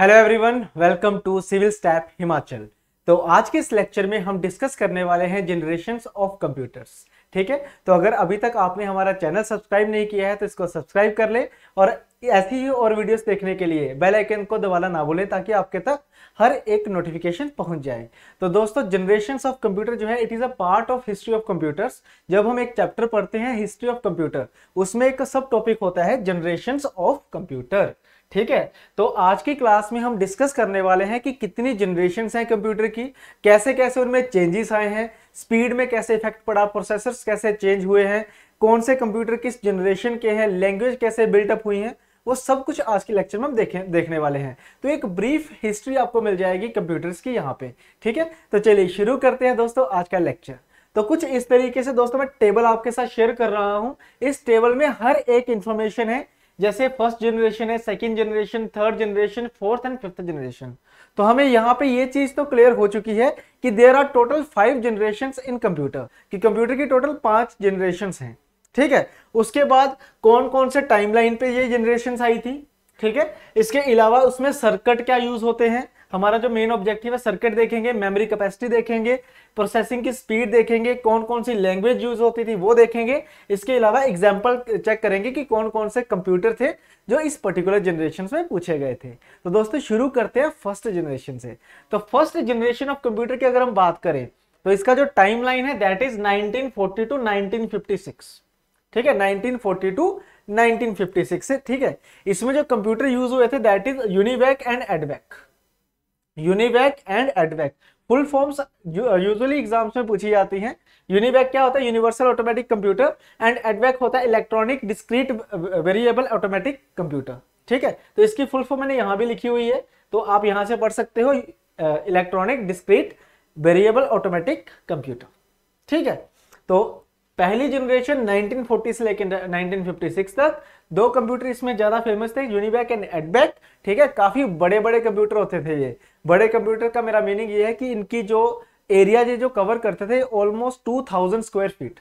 hello everyone welcome to civil step Himachal तो आज के इस लेक्चर में हम डिस्कस करने वाले हैं जनरेशन ऑफ कंप्यूटर्स ठीक है तो अगर अभी तक आपने हमारा चैनल सब्सक्राइब नहीं किया है तो इसको सब्सक्राइब कर ले और ऐसी ही और वीडियोस देखने के लिए बेल आइकन को दबाना ना भूलें ताकि आपके तक हर एक नोटिफिकेशन पहुंच जाए तो दोस्तों जनरेशन ऑफ कंप्यूटर जो है it is a part of history of computers जब हम एक चैप्टर पढ़ते हैं हिस्ट्री ऑफ कंप्यूटर उसमें एक सब टॉपिक होता है जनरेशन ऑफ कंप्यूटर ठीक है तो आज की क्लास में हम डिस्कस करने वाले हैं कि कितनी जनरेशन हैं कंप्यूटर की कैसे कैसे उनमें चेंजेस आए हैं स्पीड में कैसे इफेक्ट पड़ा प्रोसेसर कैसे चेंज हुए हैं कौन से कंप्यूटर किस जनरेशन के हैं लैंग्वेज कैसे बिल्टअप हुई हैं वो सब कुछ आज के लेक्चर में हम देखें देखने वाले हैं तो एक ब्रीफ हिस्ट्री आपको मिल जाएगी कंप्यूटर्स की यहाँ पे ठीक है तो चलिए शुरू करते हैं दोस्तों आज का लेक्चर तो कुछ इस तरीके से दोस्तों मैं टेबल आपके साथ शेयर कर रहा हूँ इस टेबल में हर एक इंफॉर्मेशन है जैसे फर्स्ट जनरेशन है second generation third generation fourth and fifth generation तो हमें यहाँ पे ये चीज तो क्लियर हो चुकी है कि there are total five generation in computer कि कंप्यूटर की टोटल पांच जनरेशन हैं ठीक है उसके बाद कौन कौन से टाइमलाइन पे ये जनरेशन आई थी ठीक है इसके अलावा उसमें सर्कट क्या यूज होते हैं हमारा जो मेन ऑब्जेक्टिव है सर्किट देखेंगे मेमोरी कैपेसिटी देखेंगे प्रोसेसिंग की स्पीड देखेंगे कौन कौन सी लैंग्वेज यूज होती थी वो देखेंगे इसके अलावा एग्जाम्पल चेक करेंगे कि कौन कौन से कंप्यूटर थे जो इस पर्टिकुलर जनरेशन में पूछे गए थे तो दोस्तों शुरू करते हैं फर्स्ट जनरेशन से तो फर्स्ट जनरेशन ऑफ कंप्यूटर की अगर हम बात करें तो इसका जो टाइम लाइन है that is nineteen to nineteen ठीक है नाइनटीन टू 1956 ठीक है इसमें जो कंप्यूटर यूज हुए थे दैट इज यूनिवैक एंड एडबैक UNIVAC and EDVAC full forms usually exams में पूछी जाती हैं यूनिवैक क्या होता है universal automatic computer and EDVAC होता है electronic discrete variable automatic computer ठीक है तो इसकी फुल फॉर्म मैंने यहाँ भी लिखी हुई है तो आप यहाँ से पढ़ सकते हो electronic discrete variable automatic computer ठीक है तो पहली जनरेशन 1940 से लेकर 1956 तक दो कंप्यूटर इसमें ज्यादा फेमस थे यूनिबैक एंड एडबैक ठीक है काफी बड़े बड़े कंप्यूटर होते थे ये बड़े कंप्यूटर का मेरा मीनिंग ये है कि इनकी जो एरिया ये जो कवर करते थे almost two thousand square feet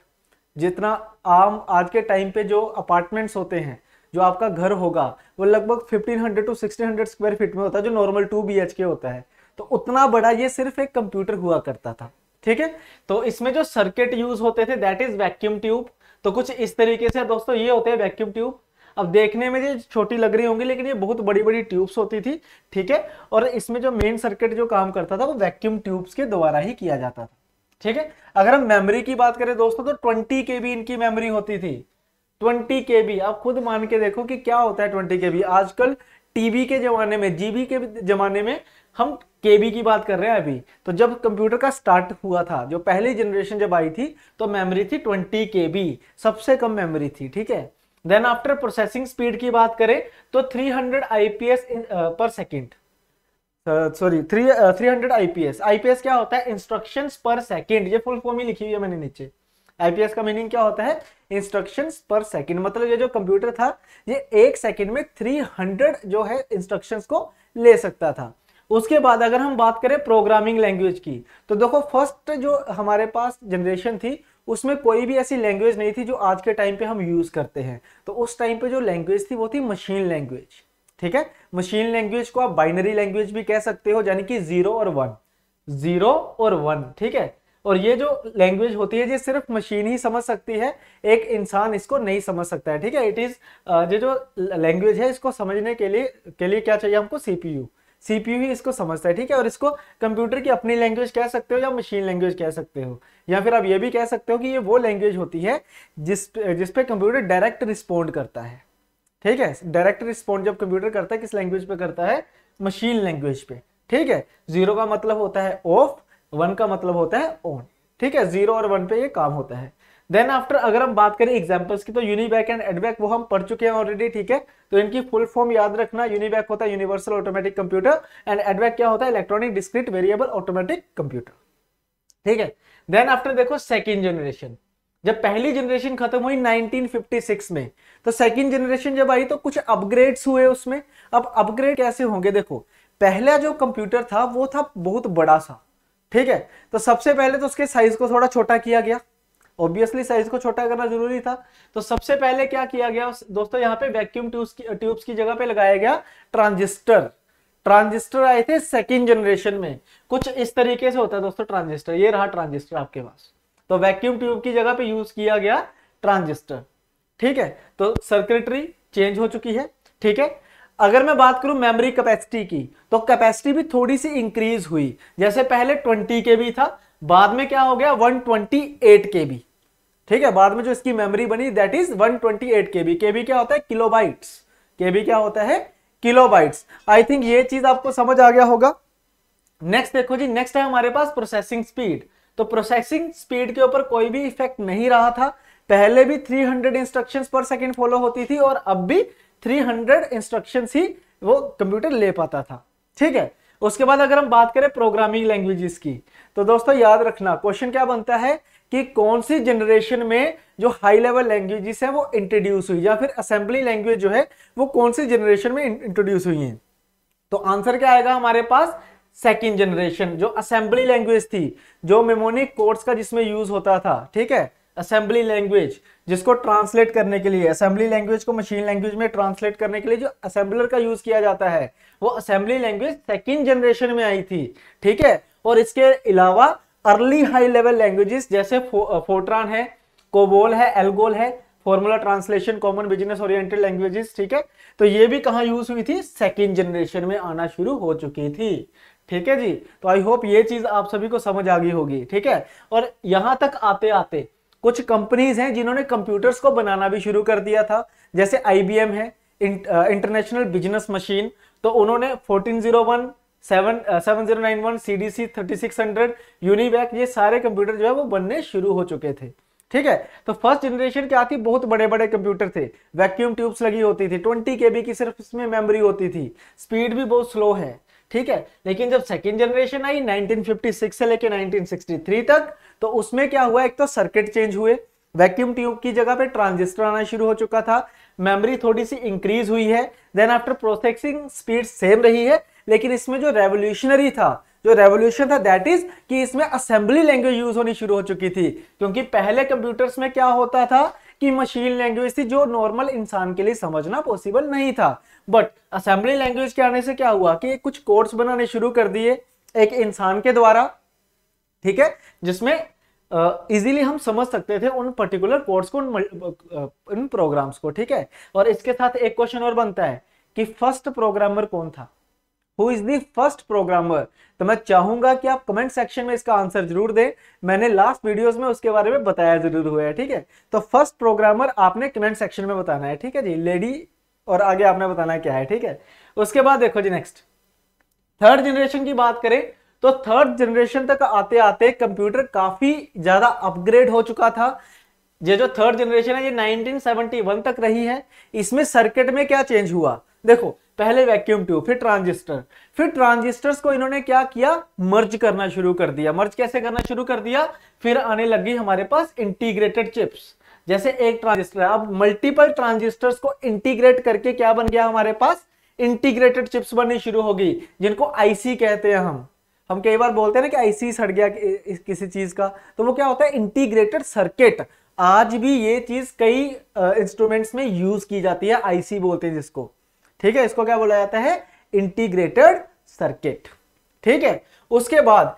जितना आम आज के टाइम पे जो अपार्टमेंट्स होते हैं जो आपका घर होगा वो लगभग 1500 टू 1600 स्क्वायर फीट में होता है जो नॉर्मल टू बी के होता है तो उतना बड़ा ये सिर्फ एक कंप्यूटर हुआ करता था ठीक है तो इसमें जो सर्किट यूज होते थे दैट इज वैक्यूम ट्यूब तो कुछ इस तरीके से दोस्तों ये होते हैं वैक्यूम ट्यूब अब देखने में ये छोटी लग रही होंगी लेकिन ये बहुत बड़ी बड़ी ट्यूब्स होती थी ठीक है और इसमें जो मेन सर्किट जो काम करता था वो वैक्यूम ट्यूब्स के द्वारा ही किया जाता था ठीक है अगर हम मेमोरी की बात करें दोस्तों तो ट्वेंटी के बी इनकी मेमोरी होती थी ट्वेंटी के बी आप खुद मान के देखो कि क्या होता है ट्वेंटी के बी आजकल टीवी के जमाने में जीबी के जमाने में हम के बी की बात कर रहे हैं अभी तो जब कंप्यूटर का स्टार्ट हुआ था जो पहली जनरेशन जब आई थी तो मेमोरी थी के केबी सबसे कम मेमोरी थी ठीक है देन आफ्टर प्रोसेसिंग स्पीड की बात करें तो 300 hundred IPS per second sorry three three hundred IPS IPS क्या होता है इंस्ट्रक्शन पर सेकेंड ये फुल फॉर्म ही लिखी हुई है मैंने नीचे आईपीएस का मीनिंग क्या होता है इंस्ट्रक्शन पर सेकेंड मतलब ये जो कंप्यूटर था ये एक सेकेंड में 300 जो है इंस्ट्रक्शन को ले सकता था उसके बाद अगर हम बात करें प्रोग्रामिंग लैंग्वेज की तो देखो फर्स्ट जो हमारे पास जनरेशन थी उसमें कोई भी ऐसी लैंग्वेज नहीं थी जो आज के टाइम पे हम यूज़ करते हैं तो उस टाइम पे जो लैंग्वेज थी वो थी मशीन लैंग्वेज ठीक है मशीन लैंग्वेज को आप बाइनरी लैंग्वेज भी कह सकते हो यानी कि जीरो और वन जीरो और वन ठीक है और ये जो लैंग्वेज होती है ये सिर्फ मशीन ही समझ सकती है एक इंसान इसको नहीं समझ सकता है ठीक है इट इज़ ये जो लैंग्वेज है इसको समझने के लिए के लिए क्या चाहिए हमको सीपीयू सीपीयू ही इसको समझता है ठीक है और इसको कंप्यूटर की अपनी लैंग्वेज कह सकते हो या मशीन लैंग्वेज कह सकते हो या फिर आप ये भी कह सकते हो कि ये वो लैंग्वेज होती है जिस जिस पे कंप्यूटर डायरेक्ट रिस्पोंड करता है ठीक है डायरेक्ट रिस्पॉन्ड जब कंप्यूटर करता है किस लैंग्वेज पे करता है मशीन लैंग्वेज पे ठीक है जीरो का मतलब होता है ऑफ वन का मतलब होता है ऑन ठीक है जीरो और वन पे ये काम होता है देन आफ्टर अगर हम बात करें एग्जाम्पल्स की तो यूनिबैक एंड एडबैक वो हम पढ़ चुके हैं ऑलरेडी ठीक है तो इनकी फुल फॉर्म याद रखना यूनिबैक होता है यूनिवर्सल ऑटोमेटिक कंप्यूटर एंड एडबैक क्या होता है electronic discrete variable automatic computer ठीक है देन आफ्टर देखो सेकेंड जनरेशन जब पहली जनरेशन खत्म हुई 1956 में तो सेकेंड जनरेशन जब आई तो कुछ अपग्रेड्स हुए उसमें अब अपग्रेड कैसे होंगे देखो पहला जो कंप्यूटर था वो था बहुत बड़ा सा ठीक है तो सबसे पहले तो उसके साइज को थोड़ा छोटा किया गया ऑब्वियसली साइज को छोटा करना जरूरी था तो सबसे पहले क्या किया गया दोस्तों यहाँ पे वैक्यूम ट्यूब्स की ट्यूब्स की जगह पे लगाया गया ट्रांजिस्टर ट्रांजिस्टर आए थे सेकेंड जनरेशन में कुछ इस तरीके से होता है दोस्तों ट्रांजिस्टर ये रहा ट्रांजिस्टर आपके पास तो वैक्यूम ट्यूब की जगह पे यूज किया गया ट्रांजिस्टर ठीक है तो सर्किटरी चेंज हो चुकी है ठीक है अगर मैं बात करूं मेमोरी कैपेसिटी की तो कैपेसिटी भी थोड़ी सी इंक्रीज हुई जैसे पहले 20 के भी था बाद में क्या हो गया 128 के भी ठीक है बाद में जो इसकी मेमोरी बनी दैट इज 128 के बी के बी क्या होता है किलोबाइट्स के बी क्या होता है किलोबाइट्स आई थिंक ये चीज आपको समझ आ गया होगा नेक्स्ट देखो जी नेक्स्ट है हमारे पास प्रोसेसिंग स्पीड तो प्रोसेसिंग स्पीड के ऊपर कोई भी इफेक्ट नहीं रहा था पहले भी 300 hundred instruction per second follow होती थी और अब भी 300 हंड्रेड इंस्ट्रक्शन ही वो कंप्यूटर ले पाता था ठीक है उसके बाद अगर हम बात करें प्रोग्रामिंग लैंग्वेजेस की तो दोस्तों याद रखना क्वेश्चन क्या बनता है कि कौन सी जनरेशन में जो हाई लेवल लैंग्वेजेस है वो इंट्रोड्यूस हुई या फिर असेंबली लैंग्वेज जो है वो कौन सी जनरेशन में इंट्रोड्यूस हुई है तो आंसर क्या आएगा हमारे पास सेकेंड जनरेशन जो असेंबली लैंग्वेज थी जो मेमोनिक कोर्स का जिसमें यूज होता था ठीक है असेंबली लैंग्वेज जिसको ट्रांसलेट करने के लिए असेंबली लैंग्वेज को मशीन लैंग्वेज में ट्रांसलेट करने के लिए जो असेंबलर का यूज किया जाता है वो असेंबली लैंग्वेज सेकेंड जनरेशन में आई थी ठीक है और इसके अलावा अर्ली हाई लेवल लैंग्वेजेस जैसे फो, फोट्रान है कोबोल है एल्गोल है formula translation common business oriented languages ठीक है तो ये भी कहाँ यूज हुई थी सेकेंड जनरेशन में आना शुरू हो चुकी थी ठीक है जी तो आई होप ये चीज आप सभी को समझ आ गई होगी ठीक है और यहां तक आते आते कुछ कंपनीज हैं जिन्होंने कंप्यूटर्स को बनाना भी शुरू कर दिया था जैसे आई है इंटरनेशनल बिजनेस मशीन तो उन्होंने 1401 seven seven zero nine one C D C thirty six hundred UNIVAC ये सारे कंप्यूटर जो है वो बनने शुरू हो चुके थे ठीक है तो फर्स्ट जनरेशन क्या थी बहुत बड़े बड़े कंप्यूटर थे वैक्यूम ट्यूब्स लगी होती थी ट्वेंटी के की सिर्फ इसमें मेमोरी होती थी स्पीड भी बहुत स्लो है ठीक है लेकिन जब सेकेंड जनरेशन आई 1956 से लेकर 1963 तक तो उसमें क्या हुआ एक तो सर्किट चेंज हुए वैक्यूम ट्यूब की जगह पे ट्रांजिस्टर आना शुरू हो चुका था मेमोरी थोड़ी सी इंक्रीज हुई है then after processing speed same रही है लेकिन इसमें जो रेवोल्यूशनरी था जो रेवोल्यूशन था दैट इज कि इसमें असेंबली लैंग्वेज यूज होनी शुरू हो चुकी थी क्योंकि पहले कंप्यूटर्स में क्या होता था कि मशीन लैंग्वेज थी जो नॉर्मल इंसान के लिए समझना पॉसिबल नहीं था बट असेंबली लैंग्वेज के आने से क्या हुआ कि कुछ कोर्स बनाने शुरू कर दिए एक इंसान के द्वारा ठीक है जिसमें इजीली uh, हम समझ सकते थे उन पर्टिकुलर कोर्स को उन, उन प्रोग्राम्स को ठीक है और इसके साथ एक क्वेश्चन और बनता है कि फर्स्ट प्रोग्रामर कौन था who is the first programmer तो मैं चाहूंगा कि आप कमेंट सेक्शन में इसका आंसर जरूर दें मैंने लास्ट वीडियोस में उसके बारे में बताया जरूर हुआ है ठीक है तो फर्स्ट प्रोग्रामर आपने कमेंट सेक्शन में बताना है ठीक है जी लेडी और आगे आपने बताना क्या है ठीक है उसके बाद देखो जी नेक्स्ट थर्ड जनरेशन की बात करें तो थर्ड जनरेशन तक आते आते कंप्यूटर काफी ज्यादा अपग्रेड हो चुका था ये जो थर्ड जनरेशन है ये 1971 तक रही है इसमें सर्किट में क्या चेंज हुआ देखो पहले वैक्यूम ट्यूब फिर ट्रांजिस्टर फिर ट्रांजिस्टर्स को इन्होंने क्या किया मर्ज करना शुरू कर दिया मर्ज कैसे करना शुरू कर दिया फिर आने लगी हमारे पास इंटीग्रेटेड चिप्स जैसे एक ट्रांजिस्टर अब मल्टीपल ट्रांजिस्टर्स को इंटीग्रेट करके क्या बन गया हमारे पास इंटीग्रेटेड चिप्स बननी शुरू होगी जिनको आईसी कहते हैं हम हम कई बार बोलते हैं ना कि आईसी सड़ गया कि, किसी चीज का तो वो क्या होता है इंटीग्रेटेड सर्किट आज भी ये चीज कई इंस्ट्रूमेंट्स में यूज की जाती है आईसी बोलते हैं जिसको ठीक है इसको क्या बोला जाता है इंटीग्रेटेड सर्किट ठीक है उसके बाद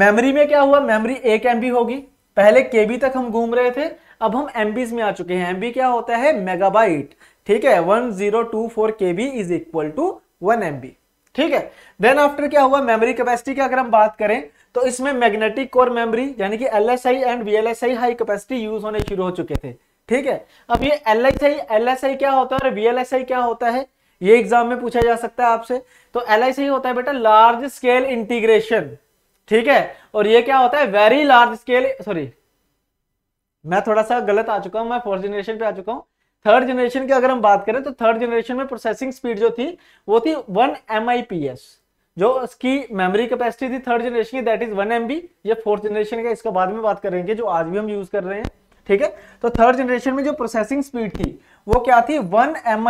मेमोरी में क्या हुआ मेमोरी एक एम होगी पहले के तक हम घूम रहे थे अब हम एम में आ चुके हैं एम क्या होता है मेगाबाइट ठीक है one zero two four K B is equal to one M ठीक है देन आफ्टर क्या हुआ मेमोरी कैपेसिटी की अगर हम बात करें तो इसमें मैग्नेटिक कोर मेमोरी यानी कि L S I and V L S I high capacity use होने शुरू हो चुके थे ठीक है अब ये L S I L S I क्या होता है और वी एल एस आई क्या होता है ये एग्जाम में पूछा जा सकता है आपसे तो एल आई ही होता है बेटा लार्ज स्केल इंटीग्रेशन ठीक है और ये क्या होता है वेरी लार्ज स्केल सॉरी मैं थोड़ा सा गलत आ चुका हूं मैं फोर्थ जनरेशन पे आ चुका हूं थर्ड जनरेशन की अगर हम बात करें तो थर्ड जनरेशन में प्रोसेसिंग स्पीड जो थी वो थी वन एम जो उसकी मेमोरी कैपेसिटी थी थर्ड जनरेशन की दैट इज वन एम ये फोर्थ जनरेशन का इसका बाद में बात करेंगे जो आज भी हम यूज कर रहे हैं ठीक है तो थर्ड जनरेशन में जो प्रोसेसिंग स्पीड थी वो क्या थी वन एम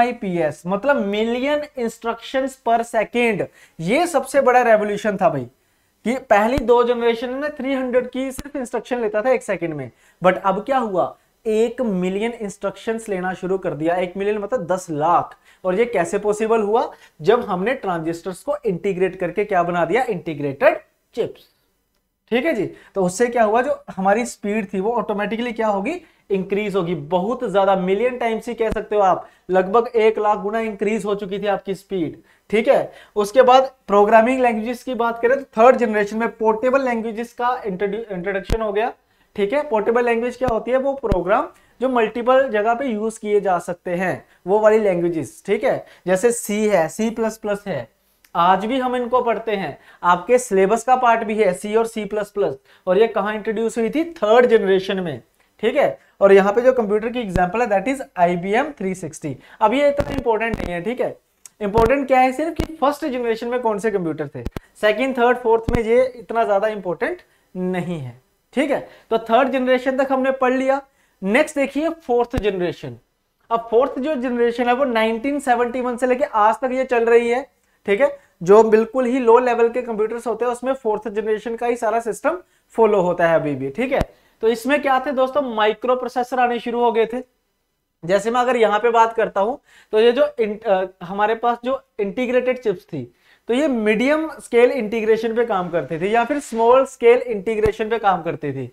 मतलब मिलियन इंस्ट्रक्शन पर सेकेंड ये सबसे बड़ा रेवोल्यूशन था भाई कि पहली दो जनरेशन में 300 की सिर्फ इंस्ट्रक्शन लेता था एक सेकेंड में बट अब क्या हुआ एक मिलियन इंस्ट्रक्शंस लेना शुरू कर दिया एक मिलियन मतलब दस लाख और ये कैसे पॉसिबल हुआ जब हमने ट्रांजिस्टर्स को इंटीग्रेट करके क्या बना दिया इंटीग्रेटेड चिप्स ठीक है जी तो उससे क्या हुआ जो हमारी स्पीड थी वो ऑटोमेटिकली क्या होगी इंक्रीज होगी बहुत ज्यादा मिलियन टाइम्स ही कह सकते हो आप लगभग एक लाख गुना इंक्रीज हो चुकी थी आपकी स्पीड ठीक है उसके बाद प्रोग्रामिंग लैंग्वेजेस की बात करें तो थर्ड जनरेशन में पोर्टेबल लैंग्वेजेस का इंट्रोडक्शन हो गया ठीक है पोर्टेबल लैंग्वेज क्या होती है वो प्रोग्राम जो मल्टीपल जगह पे यूज किए जा सकते हैं वो वाली लैंग्वेजेस ठीक है जैसे सी है सी प्लस प्लस है आज भी हम इनको पढ़ते हैं आपके सिलेबस का पार्ट भी है सी और सी प्लस प्लस और ये कहा इंट्रोड्यूस हुई थी थर्ड जनरेशन में ठीक है और यहाँ पे जो कंप्यूटर की एग्जाम्पल है that is I B M three sixty अब ये इतना इंपॉर्टेंट नहीं है ठीक है इंपॉर्टेंट क्या है सिर्फ कि फर्स्ट जनरेशन में कौन से कंप्यूटर थे सेकेंड थर्ड फोर्थ में ये इतना ज्यादा इंपॉर्टेंट नहीं है ठीक है तो थर्ड जनरेशन तक हमने पढ़ लिया नेक्स्ट देखिए फोर्थ जनरेशन अब फोर्थ जो जनरेशन है वो 1971 से लेके आज तक ये चल रही है ठीक है जो बिल्कुल ही लो लेवल के कंप्यूटर्स होते हैं उसमें फोर्थ जनरेशन का ही सारा सिस्टम फॉलो होता है अभी भी ठीक है तो इसमें क्या थे दोस्तों माइक्रो प्रोसेसर आने शुरू हो गए थे जैसे मैं अगर यहां पे बात करता हूँ तो ये जो इन, आ, हमारे पास जो इंटीग्रेटेड चिप्स थी तो ये मीडियम स्केल इंटीग्रेशन पे काम करते थे या फिर स्मॉल स्केल इंटीग्रेशन पे काम करती थी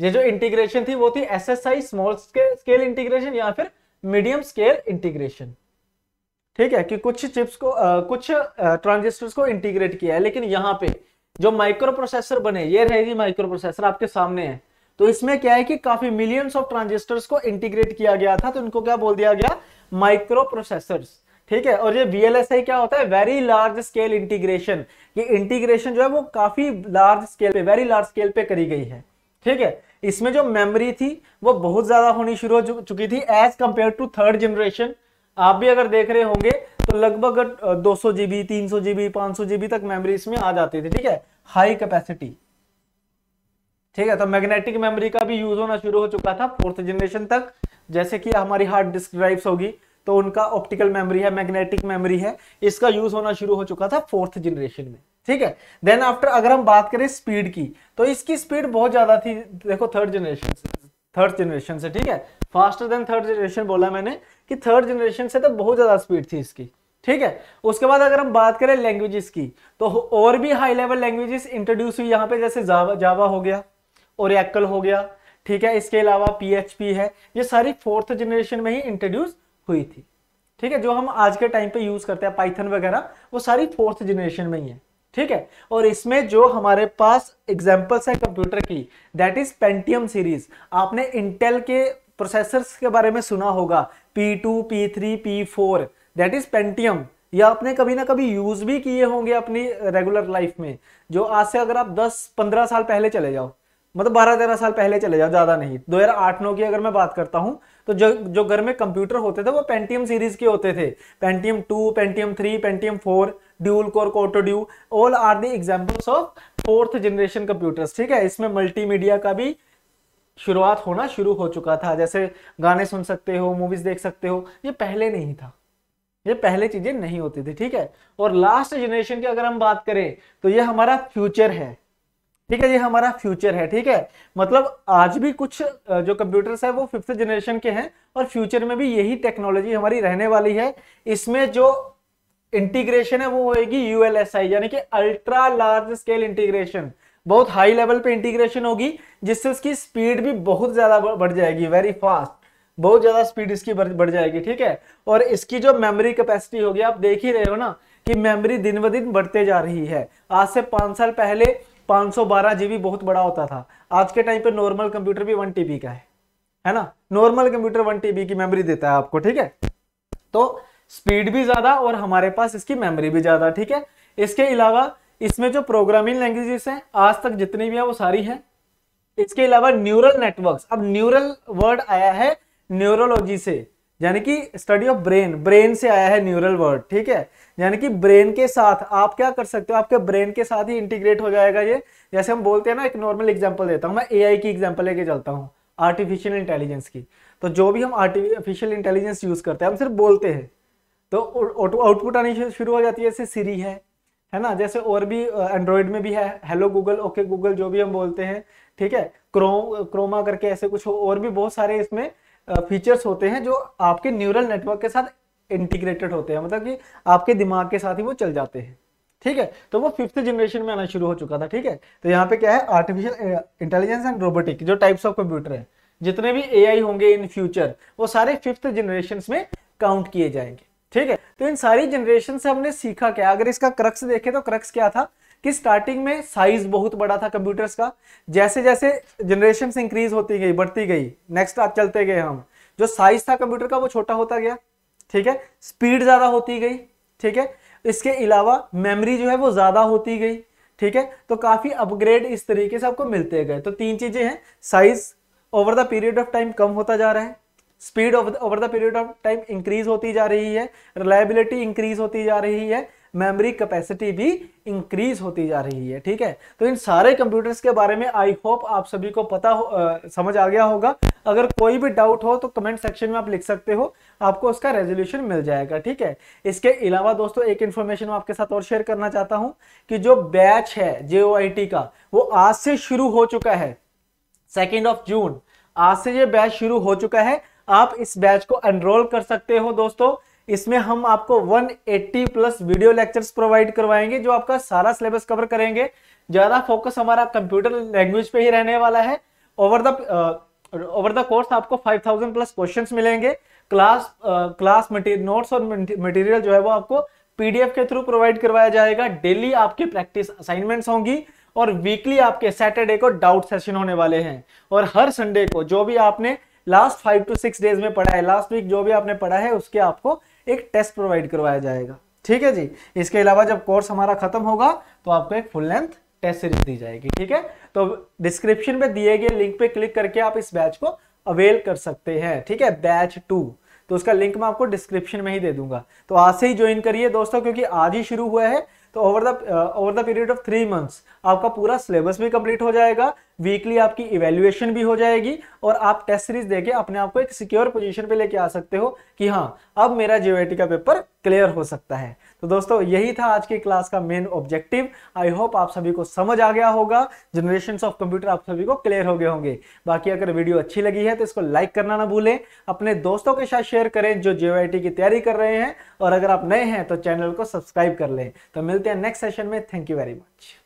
ये जो इंटीग्रेशन थी वो थी S S I small scale integration या फिर मीडियम स्केल इंटीग्रेशन ठीक है कि कुछ चिप्स को आ, कुछ ट्रांजिस्टर्स को इंटीग्रेट किया है लेकिन यहाँ पे जो माइक्रो प्रोसेसर बने ये रहेगी माइक्रो प्रोसेसर आपके सामने है तो इसमें क्या है कि काफी मिलियंस ऑफ ट्रांजिस्टर्स को इंटीग्रेट किया गया था तो इनको क्या बोल दिया गया माइक्रो प्रोसेसर ठीक है और ये VLSI क्या होता है वेरी लार्ज स्केल इंटीग्रेशन ये इंटीग्रेशन जो है वो काफी लार्ज स्केल पे वेरी लार्ज स्केल पे करी गई है ठीक है इसमें जो मेमोरी थी वो बहुत ज्यादा होनी शुरू हो चुकी थी as compare to third generation आप भी अगर देख रहे होंगे तो लगभग 200 जीबी 300 जीबी 500 जीबी तक मेमोरी इसमें आ जाती थी ठीक है हाई कैपेसिटी ठीक है तो मैग्नेटिक मेमोरी का भी यूज होना शुरू हो चुका था फोर्थ जनरेशन तक जैसे कि हमारी हार्ड डिस्क ड्राइव्स होगी तो उनका ऑप्टिकल मेमोरी है मैग्नेटिक मेमोरी है इसका यूज होना शुरू हो चुका था फोर्थ जनरेशन में ठीक है देन आफ्टर अगर हम बात करें स्पीड की तो इसकी स्पीड बहुत ज्यादा थी देखो थर्ड जनरेशन से थर्ड जनरेशन से ठीक है फास्टर देन थर्ड जनरेशन बोला मैंने कि थर्ड जनरेशन से तो बहुत ज़्यादा स्पीड थी इसकी ठीक है उसके बाद अगर हम बात करें लैंग्वेजेस की तो और भी हाई लेवल लैंग्वेजेस इंट्रोड्यूस हुई यहाँ पे जैसे जावा जावा हो गया और एक्ल हो गया ठीक है इसके अलावा पी है ये सारी फोर्थ जनरेशन में ही इंट्रोड्यूस हुई थी ठीक है जो हम आज के टाइम पे यूज करते हैं पाइथन वगैरह वो सारी फोर्थ जनरेशन में ही है ठीक है और इसमें जो हमारे पास एग्जाम्पल्स है कंप्यूटर की दैट इज पेंटियम सीरीज आपने इंटेल के प्रोसेसर्स के बारे में सुना होगा P P two three P four that is Pentium या आपने कभी ना कभी यूज भी किए होंगे अपनी रेगुलर लाइफ में जो आज से अगर आप 10-15 साल पहले चले जाओ मतलब बारह तेरह साल पहले चले जाओ ज्यादा नहीं दो हजार आठ नौ की अगर मैं बात करता हूं तो जो जो घर में कंप्यूटर होते थे वो पेंटियम सीरीज के होते थे Pentium two Pentium three Pentium four dual core due all are the examples of fourth generation computers ठीक है इसमें मल्टीमीडिया का भी शुरुआत होना शुरू हो चुका था जैसे गाने सुन सकते हो मूवीज देख सकते हो ये पहले नहीं था ये पहले चीजें नहीं होती थी ठीक है और लास्ट जनरेशन की अगर हम बात करें तो ये हमारा फ्यूचर है ठीक है ये हमारा फ्यूचर है ठीक है मतलब आज भी कुछ जो कंप्यूटर्स है वो फिफ्थ जनरेशन के हैं और फ्यूचर में भी यही टेक्नोलॉजी हमारी रहने वाली है इसमें जो इंटीग्रेशन है वो होगी यूएलएसआई यानी कि अल्ट्रा लार्ज स्केल इंटीग्रेशन बहुत हाई लेवल पे इंटीग्रेशन होगी जिससे उसकी स्पीड भी बहुत ज़्यादा बढ़ जाएगी वेरी फास्ट बहुत ज़्यादा स्पीड इसकी बढ़ जाएगी ठीक है और इसकी जो मेमोरी कैपेसिटी होगी आप देख ही रहे हो ना कि मेमोरी दिन ब दिन बढ़ते जा रही है आज से पांच साल पहले 512 जीबी बहुत बड़ा होता था आज के टाइम पे नॉर्मल कंप्यूटर भी वन टीबी का है है ना नॉर्मल कंप्यूटर वन टीबी की मेमोरी देता है आपको ठीक है तो स्पीड भी ज़्यादा और हमारे पास इसकी मेमोरी भी ज़्यादा ठीक है इसके अलावा इसमें जो प्रोग्रामिंग लैंग्वेजेस हैं आज तक जितनी भी है वो सारी है इसके अलावा न्यूरल नेटवर्क्स अब न्यूरल वर्ड आया है न्यूरोलॉजी से यानी कि स्टडी ऑफ ब्रेन ब्रेन से आया है न्यूरल वर्ड ठीक है यानी कि ब्रेन के साथ आप क्या कर सकते हो आपके ब्रेन के साथ ही इंटीग्रेट हो जाएगा ये जैसे हम बोलते हैं ना एक नॉर्मल एग्जाम्पल देता हूँ मैं ए की एग्जाम्पल लेके चलता हूँ आर्टिफिशियल इंटेलिजेंस की तो जो भी हम आर्टिफिशियल इंटेलिजेंस यूज़ करते हैं हम सिर्फ बोलते हैं तो आउटपुट आनी शुरू हो जाती है जैसे सीरी है है ना जैसे और भी एंड्रॉयड में भी है हेलो गूगल ओके गूगल जो भी हम बोलते हैं ठीक है क्रो क्रोमा करके ऐसे कुछ और भी बहुत सारे इसमें फीचर्स होते हैं जो आपके न्यूरल नेटवर्क के साथ इंटीग्रेटेड होते हैं मतलब कि आपके दिमाग के साथ ही वो चल जाते हैं ठीक है तो वो फिफ्थ जनरेशन में आना शुरू हो चुका था ठीक है तो यहाँ पे क्या है आर्टिफिशियल इंटेलिजेंस एंड रोबोटिक जो टाइप्स ऑफ कंप्यूटर है जितने भी एआई होंगे इन फ्यूचर वो सारे फिफ्थ जनरेशन में काउंट किए जाएंगे ठीक है तो इन सारी जनरेशन से हमने सीखा क्या अगर इसका क्रक्स देखे तो क्रक्स क्या था कि स्टार्टिंग में साइज बहुत बड़ा था कंप्यूटर्स का जैसे जैसे जनरेशन इंक्रीज होती गई बढ़ती गई नेक्स्ट आप चलते गए हम जो साइज था कंप्यूटर का वो छोटा होता गया ठीक है स्पीड ज़्यादा होती गई ठीक है इसके अलावा मेमोरी जो है वो ज़्यादा होती गई ठीक है तो काफ़ी अपग्रेड इस तरीके से आपको मिलते गए तो तीन चीज़ें हैं size over the period of time कम होता जा रहा है speed over the period of time increase होती जा रही है रिलायबिलिटी इंक्रीज होती जा रही है मेमोरी कैपेसिटी भी इंक्रीज होती जा रही है ठीक है तो इन सारे कंप्यूटर्स के बारे में आई होप आप सभी को पता हो, आ, समझ आ गया होगा अगर कोई भी डाउट हो तो कमेंट सेक्शन में आप लिख सकते हो आपको उसका रेजोल्यूशन मिल जाएगा ठीक है इसके अलावा दोस्तों एक इन्फॉर्मेशन आपके साथ और शेयर करना चाहता हूँ कि जो बैच है जे का वो आज से शुरू हो चुका है सेकेंड ऑफ जून आज से ये बैच शुरू हो चुका है आप इस बैच को एनरोल कर सकते हो दोस्तों इसमें हम आपको 180 प्लस वीडियो लेक्चर्स प्रोवाइड करवाएंगे जो आपका सारा सिलेबस कवर करेंगे ज्यादा फोकस हमारा कंप्यूटर लैंग्वेज पे ही रहने वाला है over the over the course आपको 5000 प्लस क्वेश्चंस मिलेंगे क्लास क्लास नोट्स और मटेरियल जो है वो आपको पीडीएफ के थ्रू प्रोवाइड करवाया जाएगा डेली आपकी प्रैक्टिस असाइनमेंट्स होंगी और वीकली आपके सैटरडे को डाउट सेशन होने वाले हैं और हर संडे को जो भी आपने last five to six days में पढ़ा है लास्ट वीक जो भी आपने पढ़ा है उसके आपको एक टेस्ट प्रोवाइड करवाया जाएगा ठीक है जी इसके अलावा जब कोर्स हमारा खत्म होगा तो आपको एक फुल लेंथ टेस्ट सीरीज दी जाएगी ठीक है तो डिस्क्रिप्शन में दिए गए लिंक पे क्लिक करके आप इस बैच को अवेल कर सकते हैं ठीक है बैच टू तो उसका लिंक मैं आपको डिस्क्रिप्शन में ही दे दूंगा तो आज से ही ज्वाइन करिए दोस्तों क्योंकि आज ही शुरू हुआ है तो over the over the period of three months आपका पूरा सिलेबस भी कंप्लीट हो जाएगा वीकली आपकी इवेल्युएशन भी हो जाएगी और आप टेस्ट सीरीज देके अपने आप को एक सिक्योर पोजीशन पे लेके आ सकते हो कि हाँ अब मेरा जीओटी का पेपर क्लियर हो सकता है तो दोस्तों यही था आज की क्लास का मेन ऑब्जेक्टिव आई होप आप सभी को समझ आ गया होगा जनरेशन ऑफ कंप्यूटर आप सभी को क्लियर हो गए होंगे बाकी अगर वीडियो अच्छी लगी है तो इसको लाइक करना ना भूलें अपने दोस्तों के साथ शेयर करें जो जीओआईटी की तैयारी कर रहे हैं और अगर आप नए हैं तो चैनल को सब्सक्राइब कर लें तो मिलते हैं नेक्स्ट सेशन में थैंक यू वेरी मच